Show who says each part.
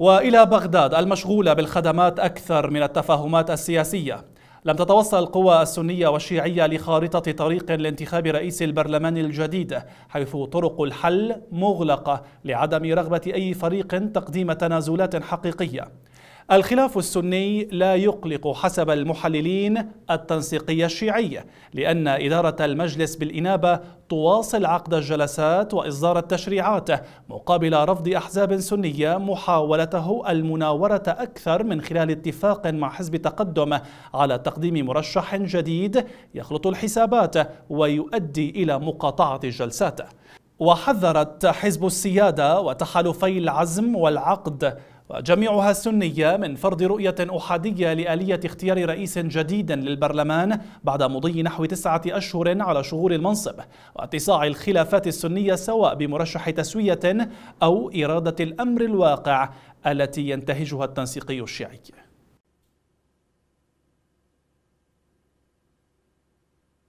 Speaker 1: والى بغداد المشغوله بالخدمات اكثر من التفاهمات السياسيه لم تتوصل القوى السنية والشيعية لخارطة طريق لانتخاب رئيس البرلمان الجديد حيث طرق الحل مغلقة لعدم رغبة أي فريق تقديم تنازلات حقيقية الخلاف السني لا يقلق حسب المحللين التنسيقية الشيعية لأن إدارة المجلس بالإنابة تواصل عقد الجلسات وإصدار التشريعات مقابل رفض أحزاب سنية محاولته المناورة أكثر من خلال اتفاق مع حزب تقدم على تقديم مرشح جديد يخلط الحسابات ويؤدي إلى مقاطعة الجلسات وحذرت حزب السيادة وتحالفي العزم والعقد وجميعها سنية من فرض رؤية أحادية لآلية اختيار رئيس جديد للبرلمان بعد مضي نحو تسعة أشهر على شغول المنصب واتساع الخلافات السنية سواء بمرشح تسوية أو إرادة الأمر الواقع التي ينتهجها التنسيقي الشيعي